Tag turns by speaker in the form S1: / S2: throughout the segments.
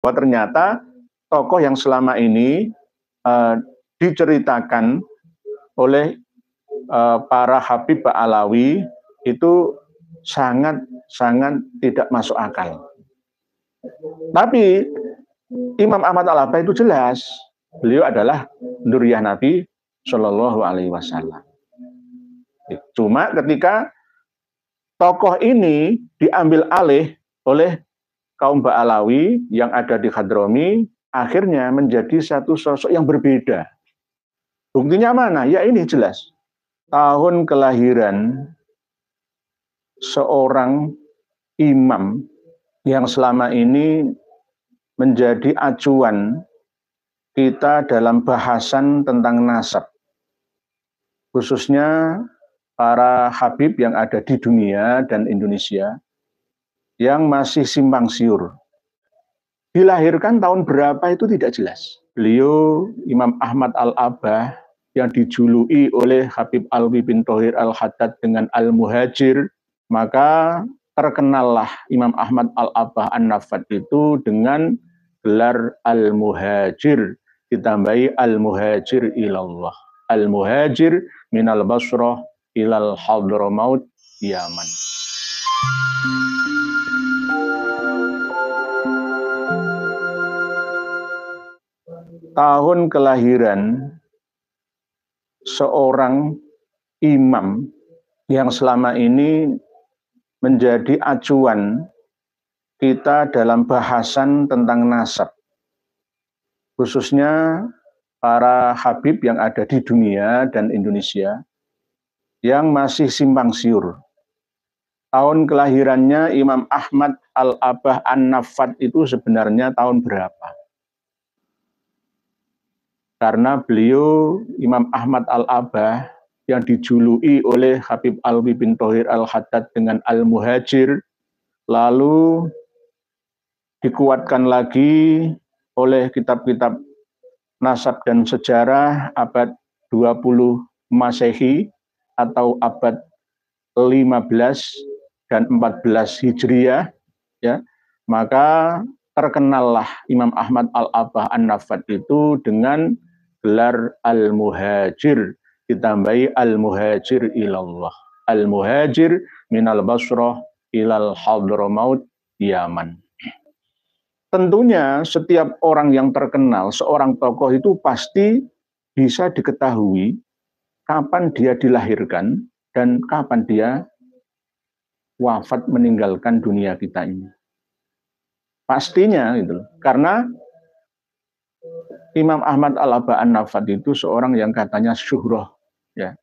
S1: bahwa ternyata tokoh yang selama ini uh, diceritakan oleh uh, para Habib Alawi itu sangat sangat tidak masuk akal. Tapi Imam Ahmad al Abbas itu jelas beliau adalah duriah Nabi Shallallahu Alaihi Wasallam. Cuma ketika tokoh ini diambil alih oleh kaum Ba'alawi yang ada di Hadromi akhirnya menjadi satu sosok yang berbeda. Buktinya mana? Ya ini jelas. Tahun kelahiran seorang imam yang selama ini menjadi acuan kita dalam bahasan tentang nasab. Khususnya para habib yang ada di dunia dan Indonesia yang masih simpang siur. Dilahirkan tahun berapa itu tidak jelas. Beliau Imam Ahmad Al-Abah yang dijuluki oleh Habib Alwi bin Tohir Al-Haddad dengan Al-Muhajir, maka terkenallah Imam Ahmad Al-Abah an Nafat itu dengan gelar Al-Muhajir, ditambahi Al-Muhajir ilallah. Al-Muhajir minal Basroh ilal Hadramaut Yaman. tahun kelahiran seorang imam yang selama ini menjadi acuan kita dalam bahasan tentang nasab. Khususnya para habib yang ada di dunia dan Indonesia yang masih simpang siur. Tahun kelahirannya Imam Ahmad Al-Abah An-Nafat itu sebenarnya tahun berapa? karena beliau Imam Ahmad Al-Abah yang dijuluki oleh Habib Alwi bin Tohir Al-Haddad dengan Al-Muhajir, lalu dikuatkan lagi oleh kitab-kitab nasab dan sejarah abad 20 Masehi atau abad 15 dan 14 Hijriah ya maka terkenallah Imam Ahmad Al-Abah an nafat itu dengan gelar al-muhajir ditambahi al-muhajir ilallah. Al-muhajir minal basrah ilal hadramaut Yaman. Tentunya setiap orang yang terkenal, seorang tokoh itu pasti bisa diketahui kapan dia dilahirkan dan kapan dia wafat meninggalkan dunia kita ini. Pastinya itu Karena Imam Ahmad al abaan Nafat itu seorang yang katanya syuhroh ya,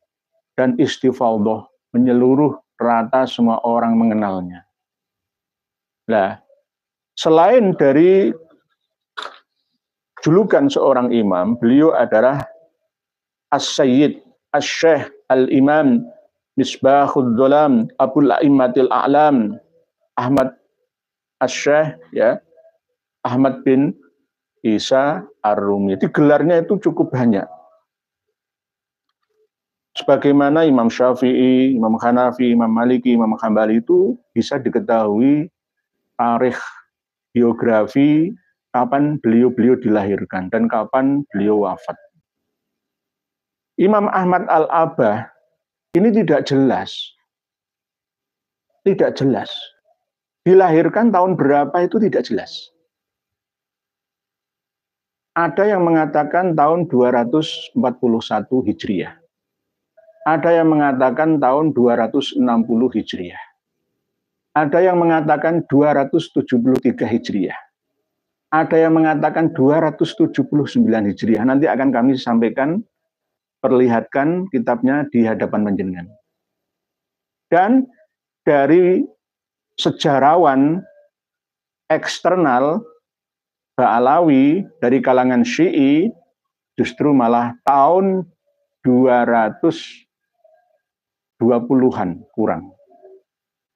S1: dan istifaldoh menyeluruh rata semua orang mengenalnya. Nah, selain dari julukan seorang imam, beliau adalah As-Sayyid, as Syeh, Al-Imam, Misbahud Dolam, Abul A'immatil A'lam, Ahmad as Syeh, ya, Ahmad bin Isa Ar-Rumi. Itu gelarnya itu cukup banyak. Sebagaimana Imam Syafi'i, Imam Hanafi, Imam Maliki, Imam Hambali itu bisa diketahui tarikh biografi kapan beliau-beliau dilahirkan dan kapan beliau wafat. Imam Ahmad Al-Abah ini tidak jelas. Tidak jelas. Dilahirkan tahun berapa itu tidak jelas. Ada yang mengatakan tahun 241 Hijriah. Ada yang mengatakan tahun 260 Hijriah. Ada yang mengatakan 273 Hijriah. Ada yang mengatakan 279 Hijriah. Nanti akan kami sampaikan, perlihatkan kitabnya di hadapan penjenengan. Dan dari sejarawan eksternal Ba'alawi dari kalangan Syi'i justru malah tahun 220-an kurang.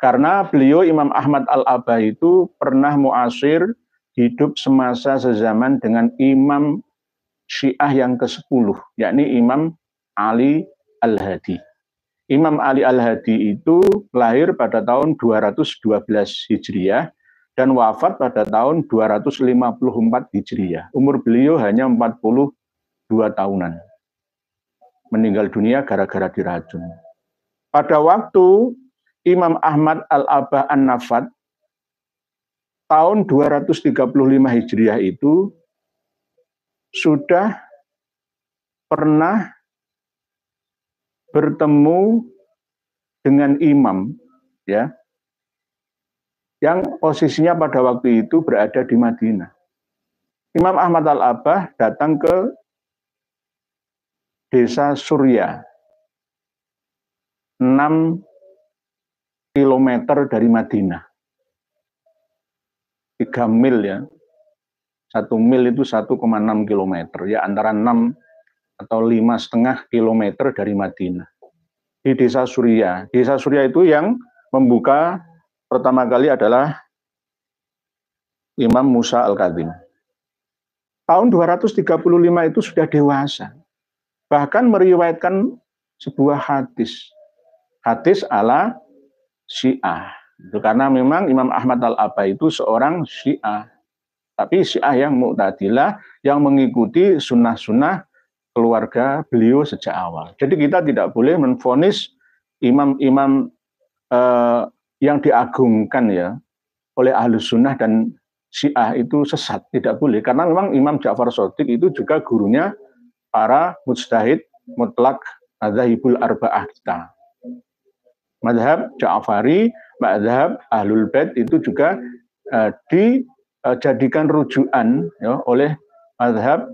S1: Karena beliau Imam Ahmad Al-Abah itu pernah muasir hidup semasa sezaman dengan Imam Syiah yang ke-10, yakni Imam Ali Al-Hadi. Imam Ali Al-Hadi itu lahir pada tahun 212 Hijriah dan wafat pada tahun 254 Hijriah. Umur beliau hanya 42 tahunan. Meninggal dunia gara-gara diracun. Pada waktu Imam Ahmad Al-Abah An-Nafat tahun 235 Hijriah itu sudah pernah bertemu dengan imam ya yang posisinya pada waktu itu berada di Madinah. Imam Ahmad al abah datang ke desa Surya, 6 km dari Madinah. 3 mil ya. 1 mil itu 1,6 km ya antara 6 atau lima setengah kilometer dari Madinah di desa Surya. Desa Surya itu yang membuka pertama kali adalah Imam Musa Al-Kadhim. Tahun 235 itu sudah dewasa. Bahkan meriwayatkan sebuah hadis. Hadis ala Syiah. Itu karena memang Imam Ahmad Al-Abba itu seorang Syiah. Tapi Syiah yang Mu'tadilah yang mengikuti sunnah-sunnah keluarga beliau sejak awal. Jadi kita tidak boleh menfonis imam-imam eh, yang diagungkan ya oleh ahlu sunnah dan syiah itu sesat tidak boleh karena memang Imam Ja'far Sotik itu juga gurunya para mujtahid mutlak mazhabul arba'ah kita madhab Ja'fari madhab ahlul bait itu juga uh, dijadikan rujukan ya, oleh madhab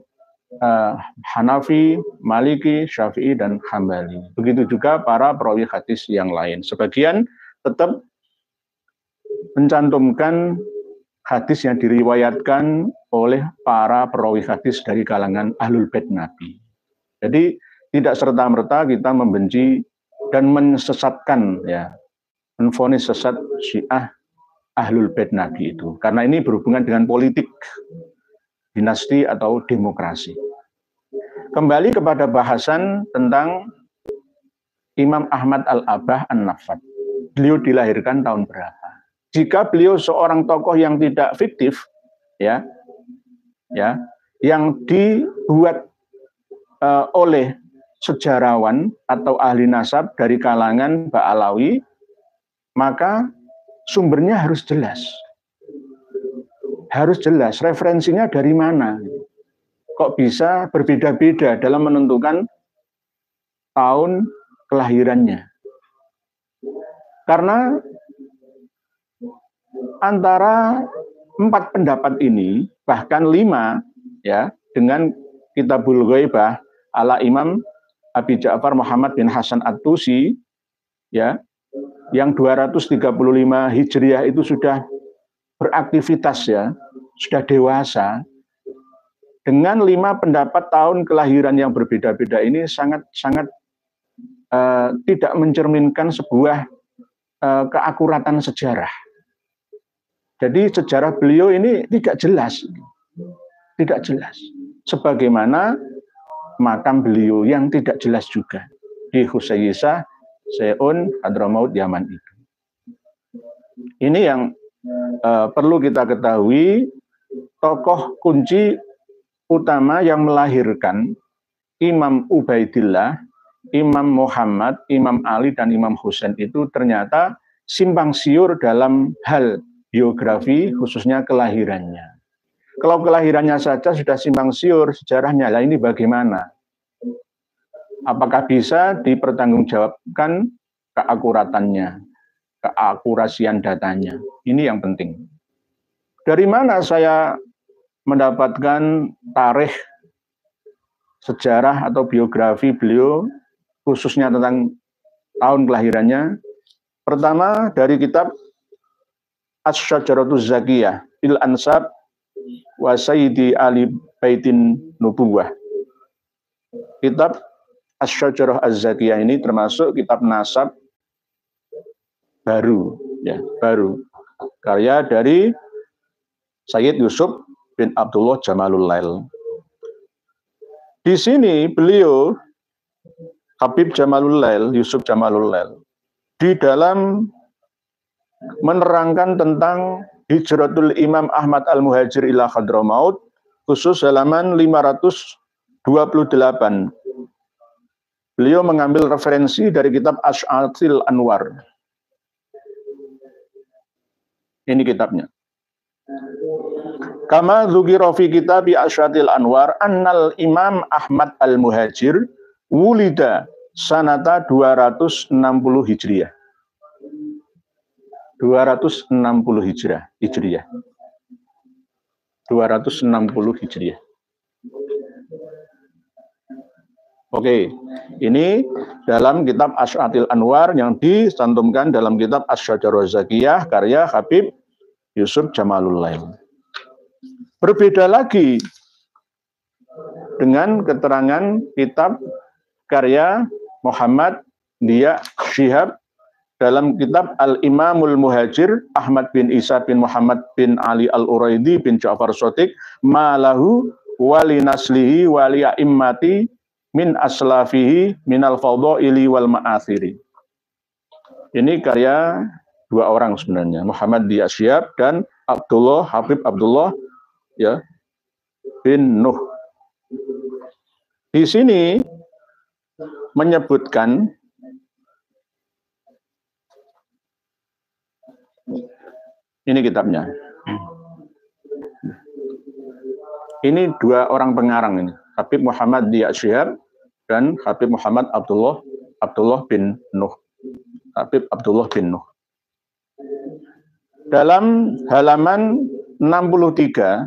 S1: uh, Hanafi, Maliki, Syafi'i, dan Hambali. Begitu juga para perawi hadis yang lain. Sebagian tetap mencantumkan hadis yang diriwayatkan oleh para perawi hadis dari kalangan ahlul bait Nabi. Jadi tidak serta-merta kita membenci dan menyesatkan ya, menfonis sesat Syiah ahlul bait Nabi itu. Karena ini berhubungan dengan politik, dinasti atau demokrasi. Kembali kepada bahasan tentang Imam Ahmad Al-Abah An-Nafat. Beliau dilahirkan tahun berapa? jika beliau seorang tokoh yang tidak fiktif, ya, ya, yang dibuat uh, oleh sejarawan atau ahli nasab dari kalangan Ba'alawi, maka sumbernya harus jelas. Harus jelas, referensinya dari mana. Kok bisa berbeda-beda dalam menentukan tahun kelahirannya. Karena antara empat pendapat ini bahkan lima ya dengan Kitabul Ghaibah ala Imam Abi Ja'far Muhammad bin Hasan At-Tusi ya yang 235 Hijriah itu sudah beraktivitas ya, sudah dewasa dengan lima pendapat tahun kelahiran yang berbeda-beda ini sangat sangat uh, tidak mencerminkan sebuah uh, keakuratan sejarah jadi sejarah beliau ini tidak jelas. Tidak jelas. Sebagaimana makam beliau yang tidak jelas juga di Husayyisah, Seon, Hadramaut, Yaman itu. Ini yang uh, perlu kita ketahui tokoh kunci utama yang melahirkan Imam Ubaidillah, Imam Muhammad, Imam Ali dan Imam Husain itu ternyata simpang siur dalam hal biografi khususnya kelahirannya. Kalau kelahirannya saja sudah simpang siur sejarahnya, lah ini bagaimana? Apakah bisa dipertanggungjawabkan keakuratannya, keakurasian datanya? Ini yang penting. Dari mana saya mendapatkan tarikh sejarah atau biografi beliau khususnya tentang tahun kelahirannya? Pertama dari kitab asyajaratu Zakiyah il Ansab wa Sayyidi Ali Baitin Nubuwah. Kitab Asyajarah Az-Zakiyah ini termasuk kitab nasab baru ya, baru. Karya dari Sayyid Yusuf bin Abdullah Jamalul Lail. Di sini beliau Habib Jamalul Lail, Yusuf Jamalul Lail di dalam menerangkan tentang Hijratul Imam Ahmad Al-Muhajir ila Hadramaut khusus halaman 528. Beliau mengambil referensi dari kitab Ash'atil Anwar. Ini kitabnya. Kama dzukira fi kitab Ash'atil Anwar annal Imam Ahmad Al-Muhajir wulida sanata 260 Hijriah. 260 Hijrah, Hijriah. 260 Hijriah. Oke, ini dalam kitab Asyatil Anwar yang disantumkan dalam kitab Asyajarul Zakiyah karya Habib Yusuf Jamalul Lail. Berbeda lagi dengan keterangan kitab karya Muhammad Dia Syihab dalam kitab Al-Imamul Muhajir Ahmad bin Isa bin Muhammad bin Ali Al-Uraidi bin Ja'far Sotik malahu wali naslihi wali a'immati min aslafihi min al fadaili wal ma'athiri. Ini karya dua orang sebenarnya, Muhammad asyab dan Abdullah Habib Abdullah ya bin Nuh. Di sini menyebutkan Ini kitabnya. Ini dua orang pengarang ini, Habib Muhammad Diyak dan Habib Muhammad Abdullah Abdullah bin Nuh. Habib Abdullah bin Nuh. Dalam halaman 63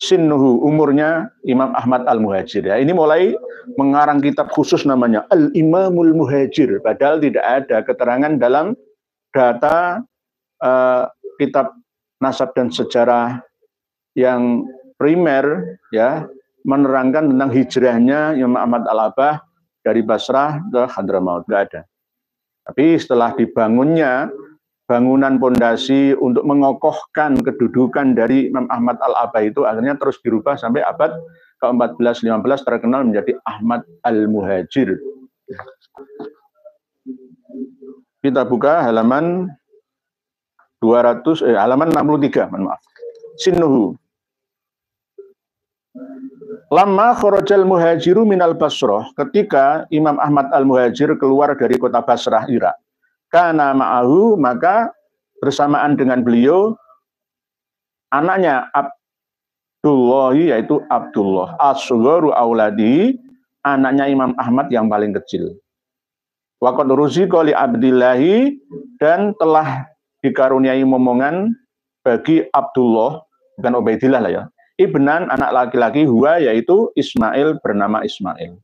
S1: Sinnuhu umurnya Imam Ahmad Al-Muhajir ya. Ini mulai mengarang kitab khusus namanya Al-Imamul Muhajir padahal tidak ada keterangan dalam data uh, kitab nasab dan sejarah yang primer ya menerangkan tentang hijrahnya Imam Ahmad Al-Abah dari Basrah ke Hadramaut nggak ada. Tapi setelah dibangunnya bangunan pondasi untuk mengokohkan kedudukan dari Imam Ahmad Al-Abah itu akhirnya terus dirubah sampai abad ke-14 15 terkenal menjadi Ahmad Al-Muhajir. Kita buka halaman 200 eh, halaman 63, mohon maaf. Sinuhu. Lama khorojal muhajiru minal Basrah, ketika Imam Ahmad al-Muhajir keluar dari kota Basrah Irak. Karena ma'ahu, maka bersamaan dengan beliau anaknya Abdullah yaitu Abdullah Asgharu auladi, anaknya Imam Ahmad yang paling kecil. wakon ruzi koli Abdillahi dan telah dikaruniai momongan bagi Abdullah bukan Ubaidillah lah ya. Ibnan anak laki-laki Hua yaitu Ismail bernama Ismail.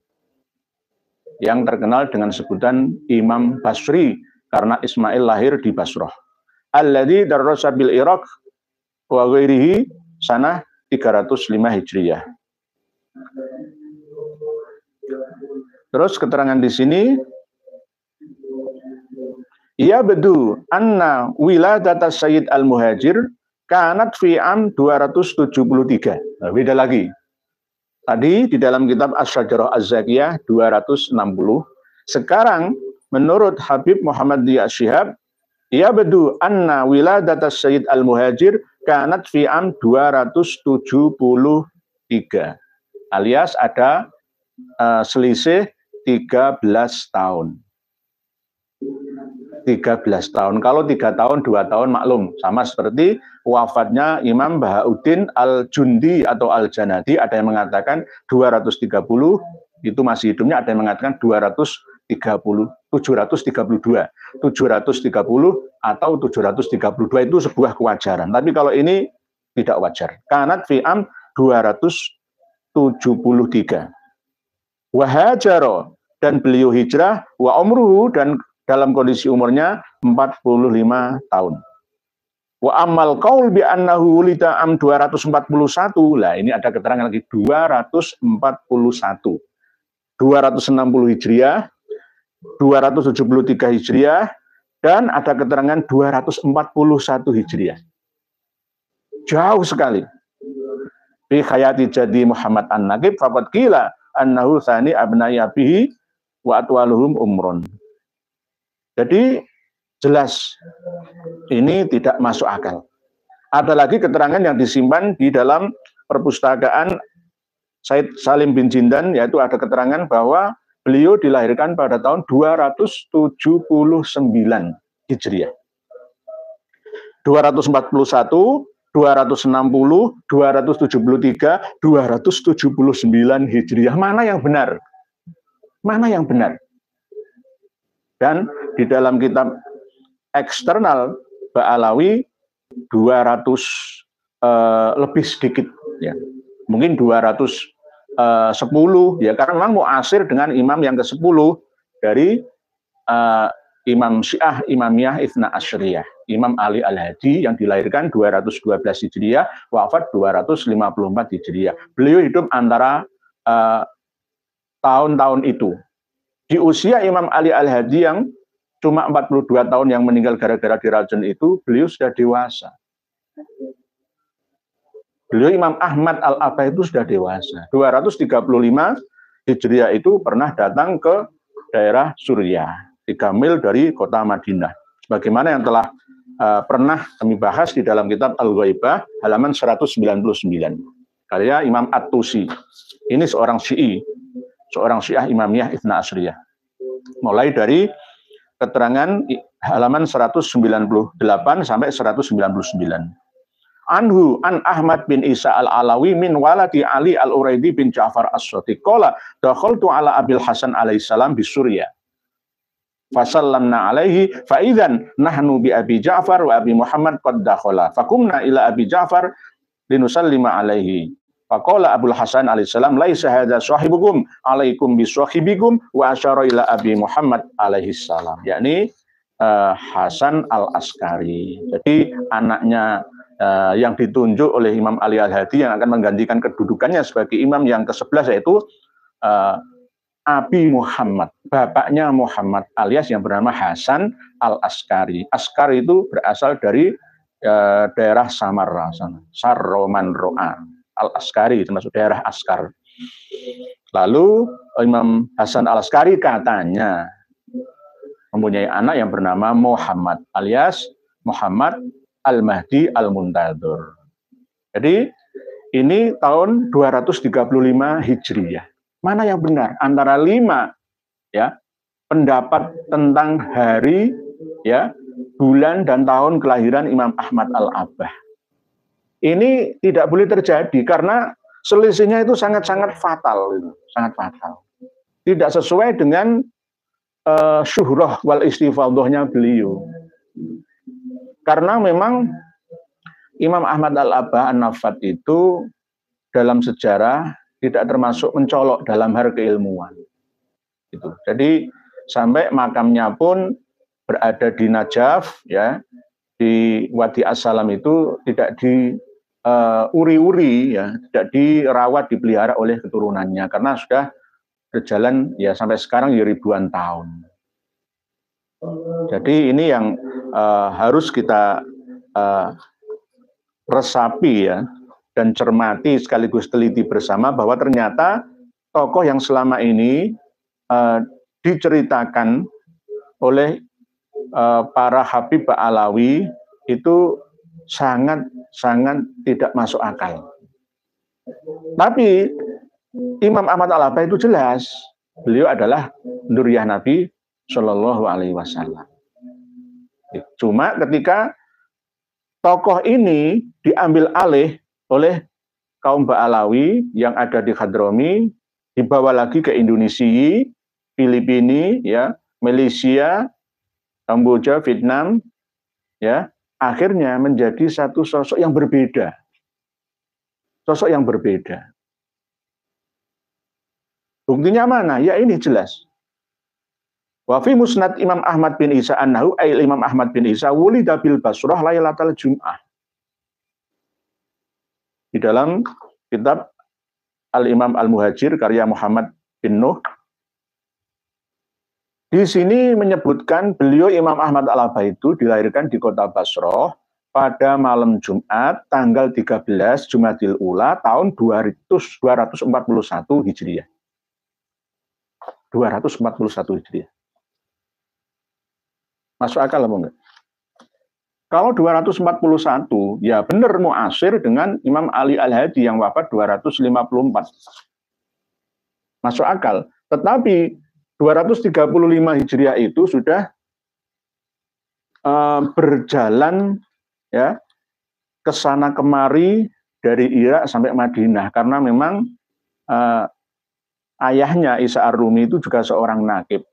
S1: Yang terkenal dengan sebutan Imam Basri karena Ismail lahir di Basrah. Alladzi darasa bil Iraq wa ghairihi sanah 305 Hijriah. Terus keterangan di sini ia bedu anna wiladata Sayyid Al-Muhajir kanat fi'am 273. Nah, beda lagi. Tadi di dalam kitab as sajarah Az-Zakiyah 260. Sekarang menurut Habib Muhammad Diya Syihab, ya bedu anna wiladata Sayyid Al-Muhajir kanat fi'am 273. Alias ada uh, selisih 13 tahun. 13 tahun. Kalau tiga tahun, dua tahun maklum. Sama seperti wafatnya Imam Bahauddin Al-Jundi atau Al-Janadi, ada yang mengatakan 230, itu masih hidupnya, ada yang mengatakan 230, 732. 730 atau 732 itu sebuah kewajaran. Tapi kalau ini tidak wajar. Kanat fi'am 273. Wahajaro dan beliau hijrah wa omruhu dan dalam kondisi umurnya 45 tahun. Wa amal qaul bi annahu wulida am 241. Lah ini ada keterangan lagi 241. 260 Hijriah, 273 Hijriah dan ada keterangan 241 Hijriah. Jauh sekali. Bi khayati jadi Muhammad An-Naqib faqad qila annahu sani abnai abihi wa atwaluhum umron jadi jelas ini tidak masuk akal. Ada lagi keterangan yang disimpan di dalam perpustakaan Said Salim bin Jindan yaitu ada keterangan bahwa beliau dilahirkan pada tahun 279 Hijriah. 241, 260, 273, 279 Hijriah. Mana yang benar? Mana yang benar? Dan di dalam kitab eksternal Ba'alawi 200 uh, eh, lebih sedikit ya. Mungkin 210 eh, ya karena memang muasir dengan imam yang ke-10 dari uh, Imam Syiah Imamiyah Ithna Asyriyah, Imam Ali Al-Hadi yang dilahirkan 212 Hijriah, wafat 254 Hijriah. Beliau hidup antara tahun-tahun uh, itu. Di usia Imam Ali Al-Hadi yang cuma 42 tahun yang meninggal gara-gara diracun itu, beliau sudah dewasa. Beliau Imam Ahmad Al-Abba itu sudah dewasa. 235 Hijriah itu pernah datang ke daerah Suriah, 3 mil dari kota Madinah. Bagaimana yang telah uh, pernah kami bahas di dalam kitab Al-Ghaibah halaman 199. Karya Imam At-Tusi. Ini seorang Syi'i, seorang Syiah Imamiyah Ibn Asriyah. Mulai dari keterangan halaman 198 sampai 199. Anhu an Ahmad bin Isa al-Alawi min waladi Ali al-Uraidi bin Ja'far as-Sadiq. Qala dakhaltu ala Abil Hasan salam di Suriah. Fasallamna alaihi fa idzan nahnu bi Abi Ja'far wa Abi Muhammad qad dakhala. Fakumna ila Abi Ja'far linusallima alaihi. Faqala Abdul Hasan alaihissalam laisa hadza sahibukum alaikum bisahibikum wa asyara ila Abi Muhammad alaihi salam Yakni uh, Hasan al-Askari. Jadi anaknya uh, yang ditunjuk oleh Imam Ali Al-Hadi yang akan menggantikan kedudukannya sebagai imam yang ke-11 yaitu uh, Abi Muhammad, bapaknya Muhammad alias yang bernama Hasan al-Askari. Askar itu berasal dari uh, daerah Samarra sana, Sarroman Ro'a. Al-Askari, termasuk gitu, daerah Askar. Lalu Imam Hasan Al-Askari katanya mempunyai anak yang bernama Muhammad alias Muhammad Al-Mahdi Al-Muntadur. Jadi ini tahun 235 Hijriah. Mana yang benar? Antara lima ya pendapat tentang hari ya bulan dan tahun kelahiran Imam Ahmad al Abah? ini tidak boleh terjadi karena selisihnya itu sangat-sangat fatal, sangat fatal. Tidak sesuai dengan uh, syuhrah wal istifadohnya beliau. Karena memang Imam Ahmad Al-Abah An-Nafat itu dalam sejarah tidak termasuk mencolok dalam hal keilmuan. Gitu. Jadi sampai makamnya pun berada di Najaf ya di Wadi Assalam itu tidak di Eh, uri-uri uh, ya tidak dirawat dipelihara oleh keturunannya karena sudah berjalan ya sampai sekarang ya ribuan tahun. Jadi ini yang uh, harus kita uh, resapi ya dan cermati sekaligus teliti bersama bahwa ternyata tokoh yang selama ini uh, diceritakan oleh uh, para Habib Alawi itu sangat sangat tidak masuk akal. Tapi Imam Ahmad al itu jelas, beliau adalah nuriyah Nabi Shallallahu Alaihi Wasallam. Cuma ketika tokoh ini diambil alih oleh kaum Ba'alawi yang ada di Hadromi, dibawa lagi ke Indonesia, Filipina, ya, Malaysia, Kamboja, Vietnam, ya, akhirnya menjadi satu sosok yang berbeda. Sosok yang berbeda. Buktinya mana? Ya ini jelas. Wafi musnad Imam Ahmad bin Isa annahu ail Imam Ahmad bin Isa wulida bil Basrah lailatul Jum'ah. Di dalam kitab Al-Imam Al-Muhajir karya Muhammad bin Nuh di sini menyebutkan beliau Imam Ahmad al-Alba itu dilahirkan di kota Basroh pada malam Jumat tanggal 13 Jumatul Ula tahun 200, 241 Hijriah. 241 Hijriah. Masuk akal apa enggak? Kalau 241, ya benar muasir dengan Imam Ali Al-Hadi yang wafat 254. Masuk akal. Tetapi 235 Hijriah itu sudah uh, berjalan ya ke sana kemari dari Irak sampai Madinah karena memang uh, ayahnya Isa Ar-Rumi itu juga seorang nakib.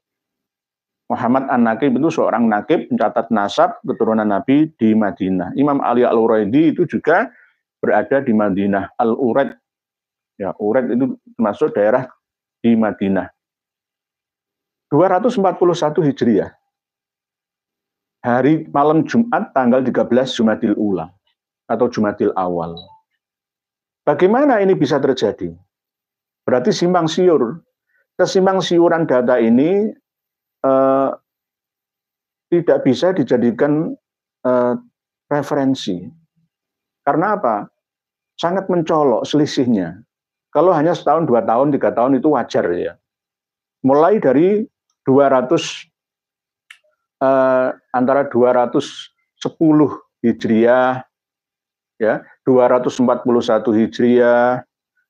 S1: Muhammad An-Nakib itu seorang nakib mencatat nasab keturunan Nabi di Madinah. Imam Ali Al-Uraidi itu juga berada di Madinah. al uraid ya Uraid itu termasuk daerah di Madinah. 241 Hijriah. Hari malam Jumat tanggal 13 Jumadil Ula atau Jumadil Awal. Bagaimana ini bisa terjadi? Berarti simpang siur. Kesimpang siuran data ini eh, tidak bisa dijadikan eh, referensi. Karena apa? Sangat mencolok selisihnya. Kalau hanya setahun, dua tahun, tiga tahun itu wajar ya. Mulai dari 200 eh, antara 210 Hijriah ya, 241 Hijriah,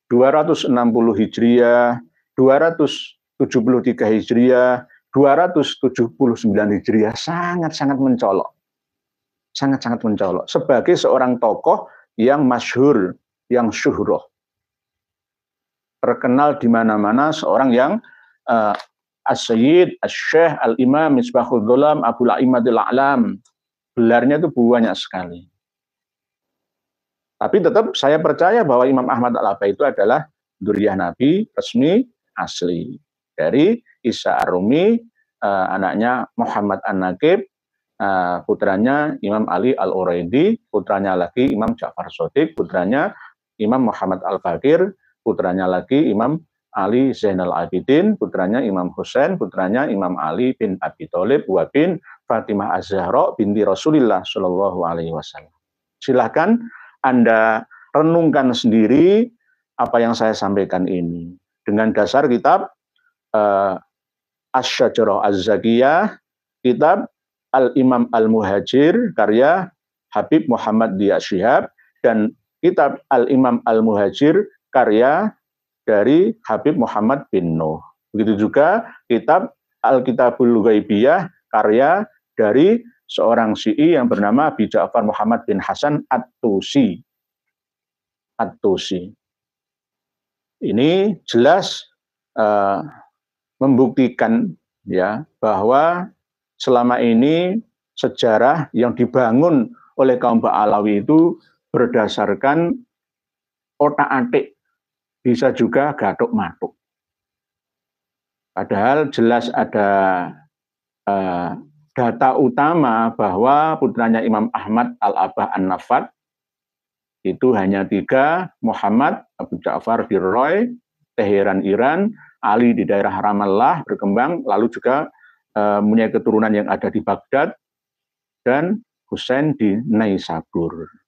S1: 260 Hijriah, 273 Hijriah, 279 Hijriah sangat-sangat mencolok. Sangat-sangat mencolok sebagai seorang tokoh yang masyhur, yang syuhroh. Terkenal di mana-mana seorang yang uh, As-Sayyid, as Al-Imam, Misbahul Dholam, Abu Laimadil A'lam. Gelarnya itu banyak sekali. Tapi tetap saya percaya bahwa Imam Ahmad Al-Abba itu adalah duriah Nabi resmi asli dari Isa Ar-Rumi, uh, anaknya Muhammad An-Nakib, uh, eh, putranya Imam Ali Al-Uraidi, putranya lagi Imam Ja'far Sotik, putranya Imam Muhammad Al-Fakir, putranya lagi Imam Ali Zainal Abidin, putranya Imam Husain, putranya Imam Ali bin Abi Thalib wa bin Fatimah Az-Zahra binti Rasulillah Shallallahu alaihi wasallam. Silahkan Anda renungkan sendiri apa yang saya sampaikan ini dengan dasar kitab uh, eh, Asy-Syajarah Az-Zakiyah, kitab Al-Imam Al-Muhajir karya Habib Muhammad Dia Syihab dan kitab Al-Imam Al-Muhajir karya dari Habib Muhammad bin Nuh. Begitu juga kitab Alkitabul kitabul Ghaibiyah karya dari seorang Syi'i yang bernama Abi Ja'far Muhammad bin Hasan At-Tusi. At-Tusi. Ini jelas uh, membuktikan ya bahwa selama ini sejarah yang dibangun oleh kaum Ba'alawi itu berdasarkan otak-atik bisa juga gadok matuk. Padahal jelas ada eh, data utama bahwa putranya Imam Ahmad Al-Abah An-Nafat itu hanya tiga, Muhammad, Abu Ja'far Firroy, Teheran Iran, Ali di daerah Ramallah berkembang, lalu juga eh, punya keturunan yang ada di Baghdad, dan Hussein di Naisabur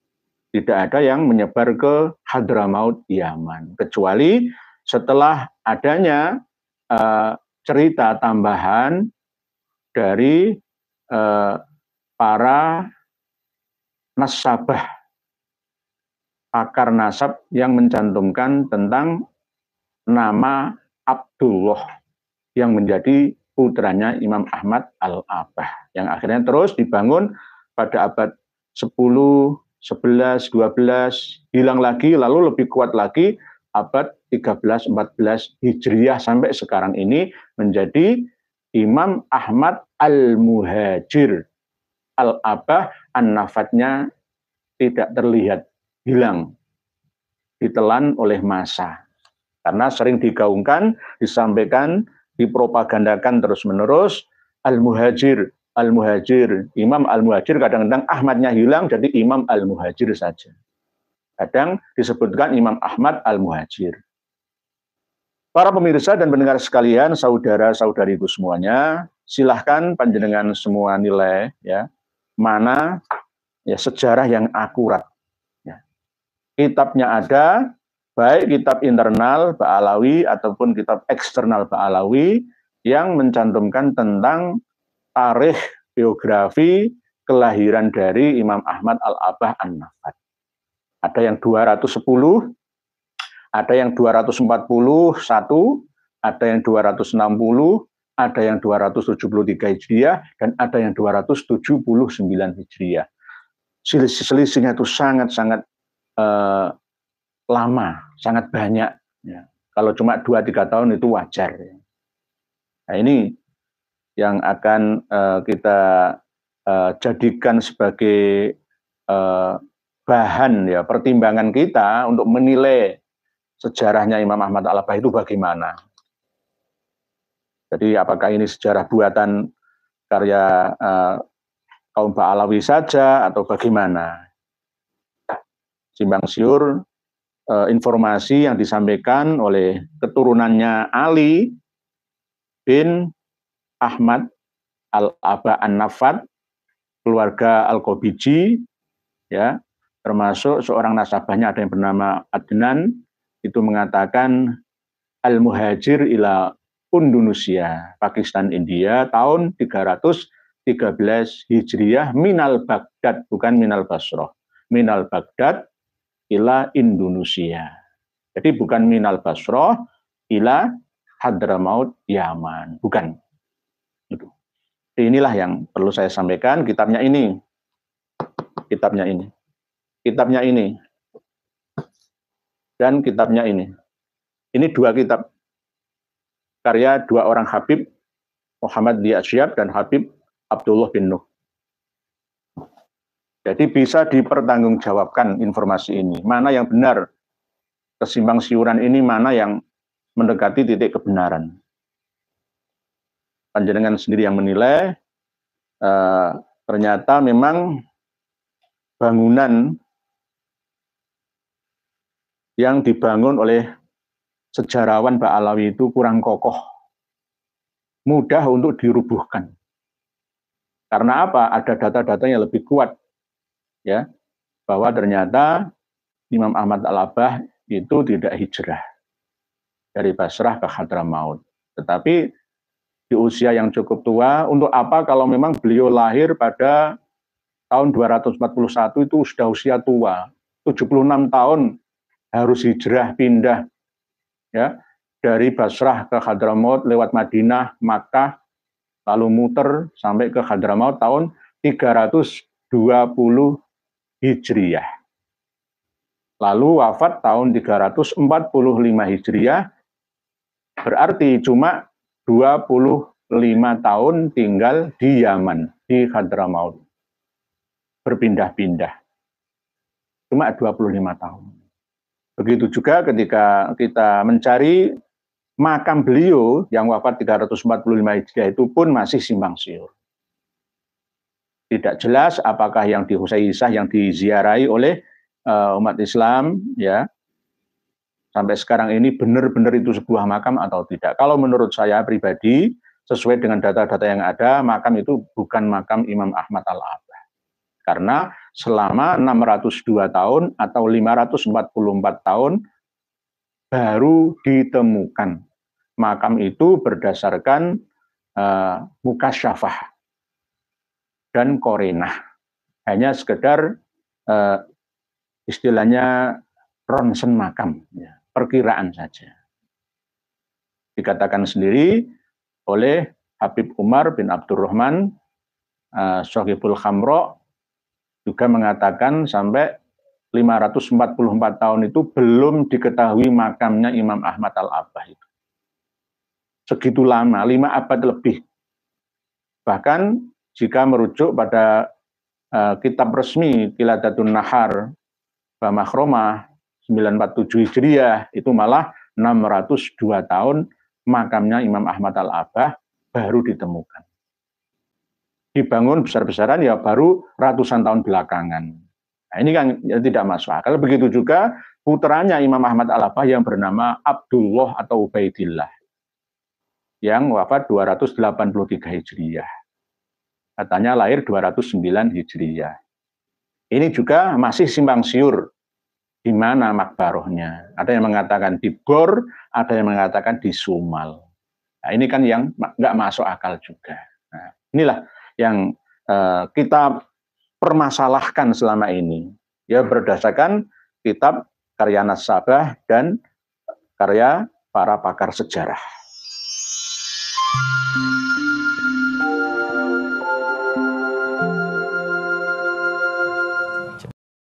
S1: tidak ada yang menyebar ke Hadramaut Yaman kecuali setelah adanya uh, cerita tambahan dari uh, para nasabah akar nasab yang mencantumkan tentang nama Abdullah yang menjadi putranya Imam Ahmad Al-Abah yang akhirnya terus dibangun pada abad 10 11, 12, hilang lagi, lalu lebih kuat lagi abad 13, 14 Hijriah sampai sekarang ini menjadi Imam Ahmad Al-Muhajir. Al-Abah, an-nafatnya tidak terlihat, hilang, ditelan oleh masa Karena sering digaungkan, disampaikan, dipropagandakan terus-menerus, Al-Muhajir Al-Muhajir. Imam Al-Muhajir kadang-kadang Ahmadnya hilang jadi Imam Al-Muhajir saja. Kadang disebutkan Imam Ahmad Al-Muhajir. Para pemirsa dan pendengar sekalian, saudara-saudariku semuanya, silahkan panjenengan semua nilai ya mana ya sejarah yang akurat. Ya. Kitabnya ada, baik kitab internal Ba'alawi ataupun kitab eksternal Ba'alawi yang mencantumkan tentang tarikh biografi kelahiran dari Imam Ahmad Al-Abah An-Nafat. Ada yang 210, ada yang 241, ada yang 260, ada yang 273 Hijriah, dan ada yang 279 Hijriah. Selisihnya itu sangat-sangat eh, lama, sangat banyak. Ya. Kalau cuma 2-3 tahun itu wajar. Ya. Nah ini yang akan uh, kita uh, jadikan sebagai uh, bahan ya pertimbangan kita untuk menilai sejarahnya Imam Ahmad al itu bagaimana. Jadi apakah ini sejarah buatan karya uh, kaum Ba'alawi saja atau bagaimana? Simbang siur uh, informasi yang disampaikan oleh keturunannya Ali bin Ahmad Al-Aba An-Nafat, keluarga al Kobiji ya, termasuk seorang nasabahnya ada yang bernama Adnan, itu mengatakan Al-Muhajir ila Indonesia, Pakistan, India tahun 313 Hijriah minal Baghdad, bukan minal Basroh Minal Baghdad ila Indonesia. Jadi bukan minal Basroh ila Hadramaut Yaman, bukan inilah yang perlu saya sampaikan kitabnya ini kitabnya ini kitabnya ini dan kitabnya ini ini dua kitab karya dua orang Habib Muhammad Diasyab dan Habib Abdullah bin Nuh jadi bisa dipertanggungjawabkan informasi ini mana yang benar kesimpang siuran ini mana yang mendekati titik kebenaran panjenengan sendiri yang menilai eh, ternyata memang bangunan yang dibangun oleh sejarawan Alawi itu kurang kokoh, mudah untuk dirubuhkan. Karena apa? Ada data-data yang lebih kuat, ya, bahwa ternyata Imam Ahmad Al-Abah itu tidak hijrah dari Basrah ke Hadramaut. Tetapi di usia yang cukup tua. Untuk apa kalau memang beliau lahir pada tahun 241 itu sudah usia tua. 76 tahun harus hijrah pindah ya dari Basrah ke Hadramaut lewat Madinah, Makkah, lalu muter sampai ke Hadramaut tahun 320 Hijriah. Lalu wafat tahun 345 Hijriah. Berarti cuma 25 tahun tinggal di Yaman, di Hadramaut. Berpindah-pindah. Cuma 25 tahun. Begitu juga ketika kita mencari makam beliau yang wafat 345 Hijriah itu pun masih simpang siur. Tidak jelas apakah yang di Husayisah yang diziarai oleh uh, umat Islam ya sampai sekarang ini benar-benar itu sebuah makam atau tidak. Kalau menurut saya pribadi, sesuai dengan data-data yang ada, makam itu bukan makam Imam Ahmad Al-Abbah. Karena selama 602 tahun atau 544 tahun baru ditemukan. Makam itu berdasarkan uh, eh, muka syafah dan korenah. Hanya sekedar uh, istilahnya ronsen makam. Ya perkiraan saja. Dikatakan sendiri oleh Habib Umar bin Abdurrahman eh, Sohibul Khamro juga mengatakan sampai 544 tahun itu belum diketahui makamnya Imam Ahmad Al-Abbah itu. Segitu lama, lima abad lebih. Bahkan jika merujuk pada uh, kitab resmi Kiladatun Nahar Bama Khromah, 947 Hijriah itu malah 602 tahun makamnya Imam Ahmad Al-Abah baru ditemukan. Dibangun besar-besaran ya baru ratusan tahun belakangan. Nah, ini kan ya tidak masuk akal. Begitu juga putranya Imam Ahmad Al-Abah yang bernama Abdullah atau Ubaidillah yang wafat 283 Hijriah. Katanya lahir 209 Hijriah. Ini juga masih simpang siur di mana makbarohnya. Ada yang mengatakan di Gor, ada yang mengatakan di Sumal. Nah, ini kan yang nggak masuk akal juga. Nah, inilah yang eh, kita permasalahkan selama ini. Ya berdasarkan kitab karya Nasabah dan karya para pakar sejarah.